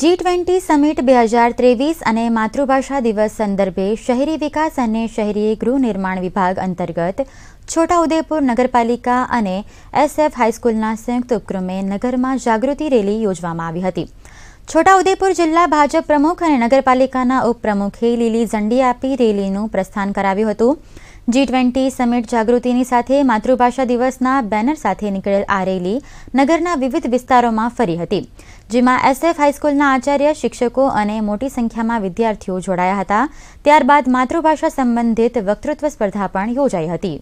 G twenty summit બે હજાર ત્રેવીસ અને માતૃભાષા દિવસ સંદર્ભે શહેરી વિકાસ અને શહેરી ગૃહનિર્માણ વિભાગ અંતર્ગત છોટાઉદેપુર નગરપાલિકા અને એસએફ હાઈસ્કૂલના સંયુક્ત ઉપક્રમે નગરમાં જાગૃતિ રેલી યોજવામાં આવી હતી છોટાઉદેપુર જિલ્લા ભાજપ પ્રમુખ અને નગરપાલિકાના ઉપપ્રમુખે લીલી ઝંડી આપી રેલીનું પ્રસ્થાન કરાવ્યું હતું જી ટ્વેન્ટી સમિટ જાગૃતિની સાથે માતૃભાષા દિવસના બેનર સાથે નીકળેલ આ રેલી નગરના વિવિધ વિસ્તારોમાં ફરી હતી જેમાં એસએફ હાઈસ્કૂલના આચાર્ય શિક્ષકો અને મોટી સંખ્યામાં વિદ્યાર્થીઓ જોડાયા હતા ત્યારબાદ માતૃભાષા સંબંધિત વક્તૃત્વ સ્પર્ધા પણ યોજાઈ હતી